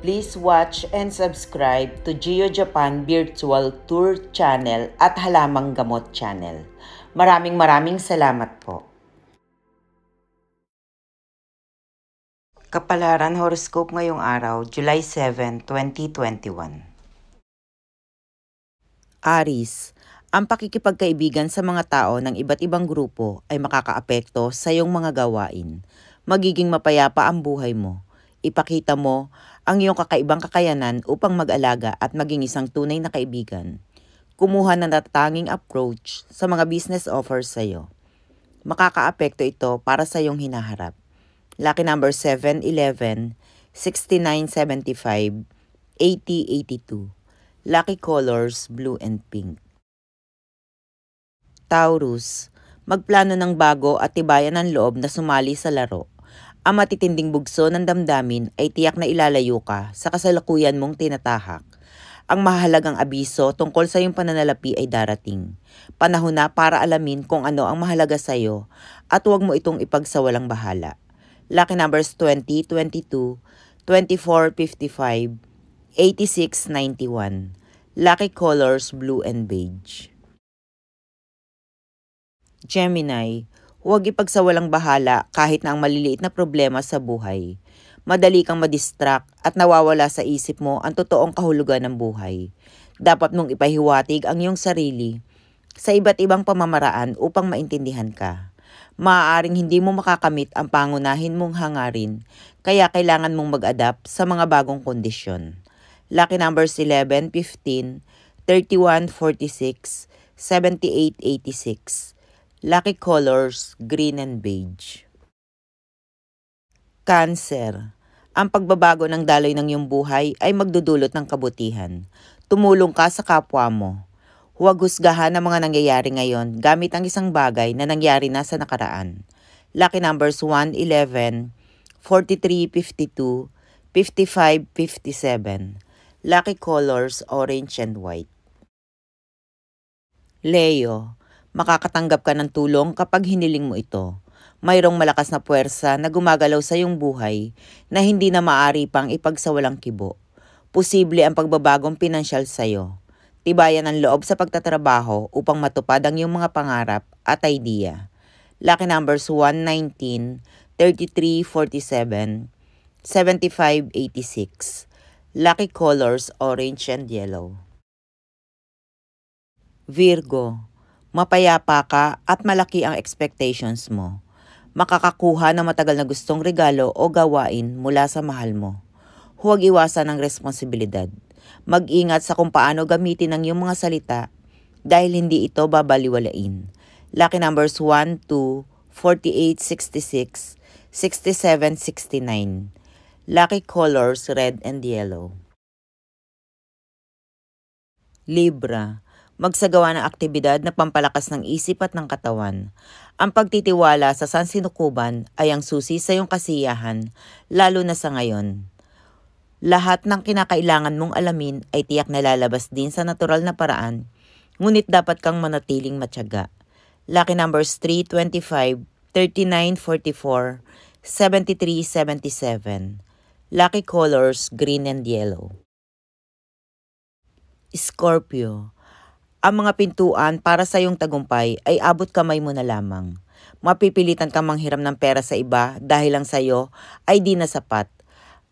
Please watch and subscribe to Geo Japan Virtual Tour Channel at Halamang Gamot Channel. Maraming maraming salamat po. Kapalaran Horoscope ngayong araw, July 7, 2021. Aris, ang pakikipagkaibigan sa mga tao ng iba't ibang grupo ay makakaapekto sa iyong mga gawain. Magiging mapayapa ang buhay mo. Ipakita mo ang iyong kakaibang kakayanan upang mag-alaga at maging isang tunay na kaibigan. Kumuha ng natatanging approach sa mga business offers sa iyo. Makakaapekto ito para sa iyong hinaharap. Lucky number 711-6975-8082 Lucky colors, blue and pink. Taurus, magplano ng bago at tibayan ng loob na sumali sa laro. Ang matitinding bugso ng damdamin ay tiyak na ilalayo ka sa kasalukuyan mong tinatahak. Ang mahalagang abiso tungkol sa iyong pananalapi ay darating. Panahon na para alamin kung ano ang mahalaga sa iyo at huwag mo itong ipagsawalang bahala. Lucky numbers 20, 22, 24, 55, 86, 91. Lucky colors blue and beige. Gemini, Huwag ipagsawalang bahala kahit na ang maliliit na problema sa buhay. Madali kang madistract at nawawala sa isip mo ang totoong kahulugan ng buhay. Dapat mong ipahiwatig ang iyong sarili sa iba't ibang pamamaraan upang maintindihan ka maaaring hindi mo makakamit ang pangunahin mong hangarin, kaya kailangan mong mag-adapt sa mga bagong kondisyon. Lucky numbers 11, 15, 31, 46, 78, 86. Lucky colors, green and beige. Cancer. Ang pagbabago ng daloy ng iyong buhay ay magdudulot ng kabutihan. Tumulong ka sa kapwa mo. Huwag husgahan ang mga nangyayari ngayon gamit ang isang bagay na nangyari na sa nakaraan. Lucky numbers 111, 43, 52, 55, 57. Lucky colors, orange and white. Leo, Makakatanggap ka ng tulong kapag hiniling mo ito. Mayroong malakas na puwersa na gumagalaw sa iyong buhay na hindi na maari pang ipagsawalang kibo. Posible ang pagbabagong pinansyal sa iyo. Tibayan ang loob sa pagtatrabaho upang matupad ang iyong mga pangarap at idea. Lucky numbers 119, 33, 47, 75, 86. Lucky colors orange and yellow. Virgo mapayapa ka at malaki ang expectations mo. Makakakuha ng matagal na gustong regalo o gawain mula sa mahal mo. Huwag iwasan ang responsibilidad. Mag-ingat sa kung paano gamitin ang iyong mga salita dahil hindi ito babaliwalain. Lucky numbers 1 to 48, 66, 67, Lucky colors red and yellow. Libra magsagawa ng aktibidad na pampalakas ng isip at ng katawan. Ang pagtitiwala sa sansinukuban ay ang susi sa iyong kasiyahan, lalo na sa ngayon. Lahat ng kinakailangan mong alamin ay tiyak na lalabas din sa natural na paraan, ngunit dapat kang manatiling matyaga. Lucky numbers 3, 25, 39, 44, 73, 77. Lucky colors green and yellow. Scorpio, ang mga pintuan para sa iyong tagumpay ay abot kamay mo na lamang. Mapipilitan kang manghiram ng pera sa iba dahil lang sa iyo ay di na sapat.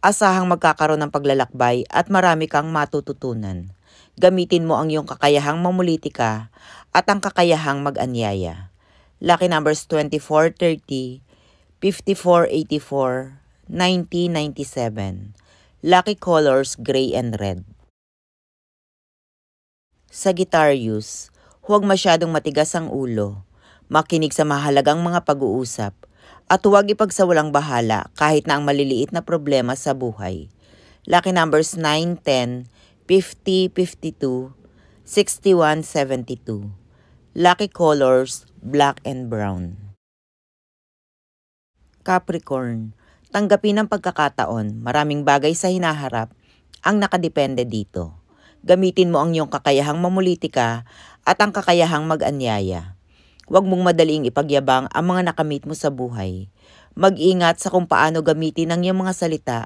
Asahang magkakaroon ng paglalakbay at marami kang matututunan. Gamitin mo ang iyong kakayahang mamuliti ka at ang kakayahang mag-anyaya. Lucky numbers 24, 30, 54, 84, 1997. Lucky colors gray and red. Sagittarius, huwag masyadong matigas ang ulo. Makinig sa mahalagang mga pag-uusap at huwag ipagsawalang bahala kahit na ang maliliit na problema sa buhay. Lucky numbers 9, 10, 50, 52, 61, 72. Lucky colors, black and brown. Capricorn, tanggapin ang pagkakataon, maraming bagay sa hinaharap ang nakadepende dito. Gamitin mo ang iyong kakayahang mamulitika at ang kakayahang mag-anyaya. Huwag mong madaling ipagyabang ang mga nakamit mo sa buhay. Mag-ingat sa kung paano gamitin ang iyong mga salita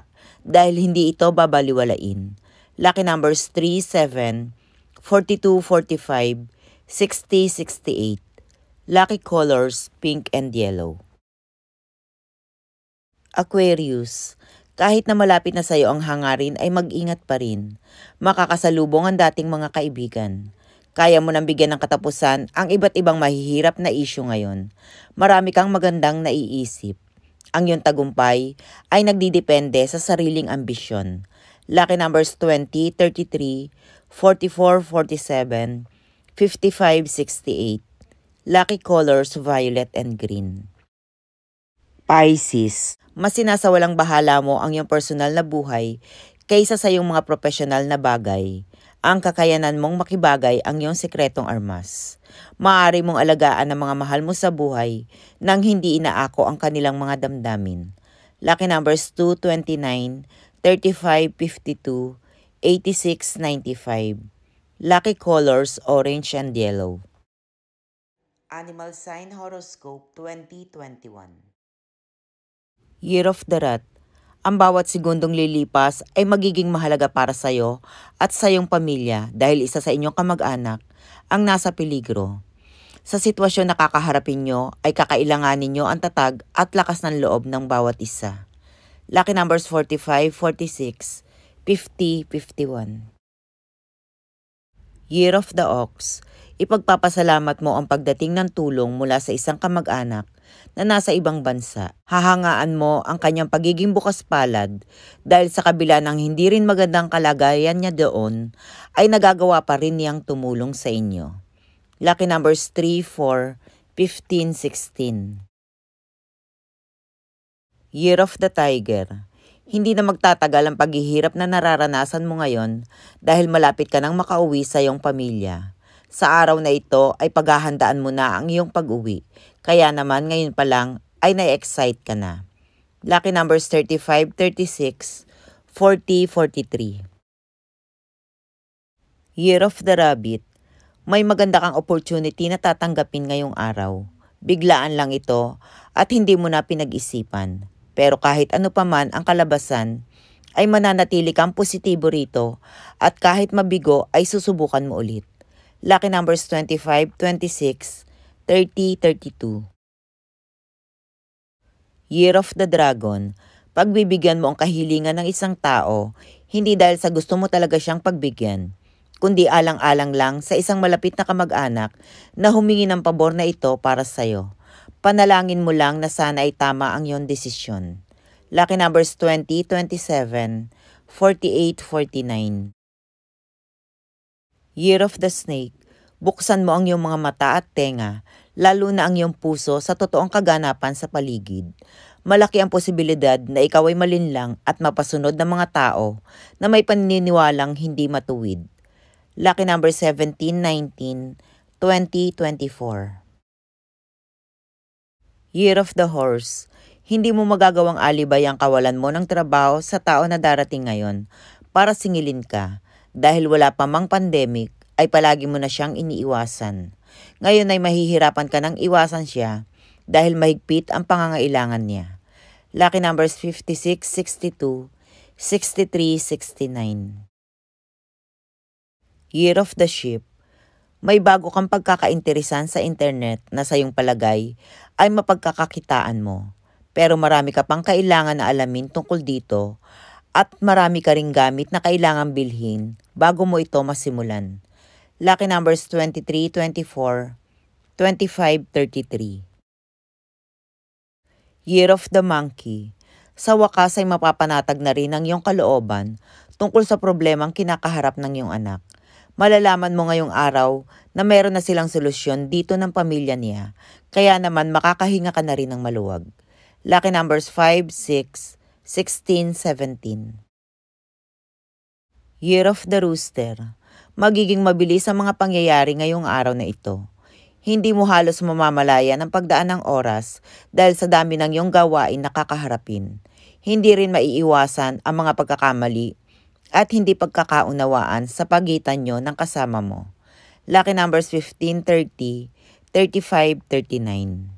dahil hindi ito babaliwalain. Lucky numbers 37, 42, 45, 60, 68. Lucky colors, pink and yellow. Aquarius, kahit na malapit na sa iyo ang hangarin ay mag-ingat pa rin. Makakasalubong ang dating mga kaibigan. Kaya mo nang bigyan ng katapusan ang iba't ibang mahihirap na isyu ngayon. Marami kang magandang naiisip. Ang iyong tagumpay ay nagdidepende sa sariling ambisyon. Lucky numbers 20, 33, 44, 47, 55, 68. Lucky colors violet and green. Pisces, mas sinasawalang bahala mo ang iyong personal na buhay kaysa sa iyong mga profesional na bagay. Ang kakayanan mong makibagay ang iyong sekretong armas. Maaari mong alagaan ang mga mahal mo sa buhay nang hindi inaako ang kanilang mga damdamin. Lucky numbers 229, 35, 52, 86, Lucky colors orange and yellow. Animal Sign Horoscope 2021 Year of the Rat, ang bawat segundong lilipas ay magiging mahalaga para sa iyo at sa iyong pamilya dahil isa sa inyong kamag-anak ang nasa peligro. Sa sitwasyon na kakaharapin nyo ay kakailanganin nyo ang tatag at lakas ng loob ng bawat isa. Lucky numbers 45, 46, 50, 51. Year of the Ox, ipagpapasalamat mo ang pagdating ng tulong mula sa isang kamag-anak na nasa ibang bansa. Hahangaan mo ang kanyang pagiging bukas palad dahil sa kabila ng hindi rin magandang kalagayan niya doon ay nagagawa pa rin niyang tumulong sa inyo. Lucky numbers 3, 4, 15, 16. Year of the Tiger hindi na magtatagal ang paghihirap na nararanasan mo ngayon dahil malapit ka nang makauwi sa iyong pamilya. Sa araw na ito ay paghahandaan mo na ang iyong pag-uwi kaya naman ngayon pa lang ay na-excite ka na. Lucky numbers 35, 36, 40, 43. Year of the Rabbit, may maganda kang opportunity na tatanggapin ngayong araw. Biglaan lang ito at hindi mo na pinag-isipan. Pero kahit ano pa man ang kalabasan, ay mananatili kang positibo rito at kahit mabigo ay susubukan mo ulit. Lucky numbers 25, 26, 30.32 Year of the Dragon, pagbibigyan mo ang kahilingan ng isang tao, hindi dahil sa gusto mo talaga siyang pagbigyan, kundi alang-alang lang sa isang malapit na kamag-anak na humingi ng pabor na ito para sa iyo. Panalangin mo lang na sana ay tama ang iyong desisyon. Lucky numbers 20, 27, 48, 49 Year of the Snake Buksan mo ang iyong mga mata at tenga, lalo na ang iyong puso sa totoong kaganapan sa paligid. Malaki ang posibilidad na ikaw ay malinlang at mapasunod ng mga tao na may paniniwalang hindi matuwid. Lucky number 17, 19, 20, 24. Year of the Horse Hindi mo magagawang alibay ang kawalan mo ng trabaho sa tao na darating ngayon para singilin ka dahil wala pa mang pandemic, ay palagi mo na siyang iniiwasan. Ngayon ay mahihirapan ka nang iwasan siya dahil mahigpit ang pangangailangan niya. Lucky numbers 56, 62, 63, 69. Year of the Ship May bago kang pagkakainteresan sa internet na sa iyong palagay ay mapagkakakitaan mo. Pero marami ka pang kailangan na alamin tungkol dito at marami ka ring gamit na kailangan bilhin bago mo ito masimulan. Lucky numbers 23, 24, 25, 33. Year of the Monkey. Sa wakas ay mapapanatag na rin ang iyong kalooban tungkol sa problemang kinakaharap ng iyong anak. Malalaman mo ngayong araw na meron na silang solusyon dito ng pamilya niya, kaya naman makakahinga ka na rin ng maluwag. Lucky numbers 5, 6, 16, 17. Year of the Rooster magiging mabilis ang mga pangyayari ngayong araw na ito. Hindi mo halos mamamalaya ng pagdaan ng oras dahil sa dami ng iyong gawain na kakaharapin. Hindi rin maiiwasan ang mga pagkakamali at hindi pagkakaunawaan sa pagitan nyo ng kasama mo. Lucky numbers 15, 30, 35, 39.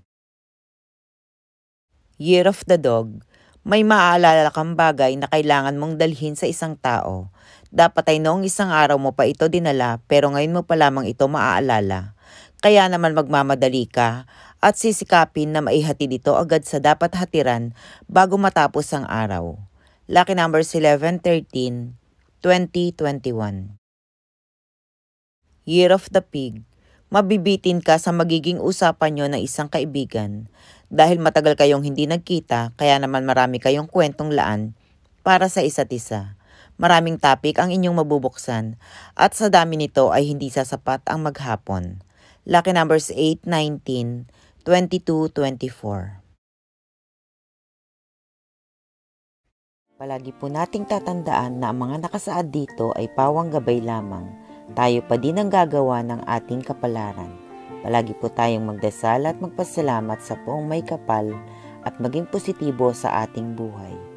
Year of the Dog, may maaalala kang bagay na kailangan mong dalhin sa isang tao dapat ay noong isang araw mo pa ito dinala pero ngayon mo pa lamang ito maaalala. Kaya naman magmamadali ka at sisikapin na maihati dito agad sa dapat hatiran bago matapos ang araw. Lucky numbers 11, 13, 20, Year of the Pig mabibitin ka sa magiging usapan nyo ng isang kaibigan dahil matagal kayong hindi nagkita kaya naman marami kayong kwentong laan para sa isa't isa. Maraming topic ang inyong mabubuksan at sa dami nito ay hindi sasapat ang maghapon. Lucky numbers 8, 19, 22, 24. Palagi po nating tatandaan na ang mga nakasaad dito ay pawang gabay lamang. Tayo pa din ang gagawa ng ating kapalaran. Palagi po tayong magdasal at magpasalamat sa poong may kapal at maging positibo sa ating buhay.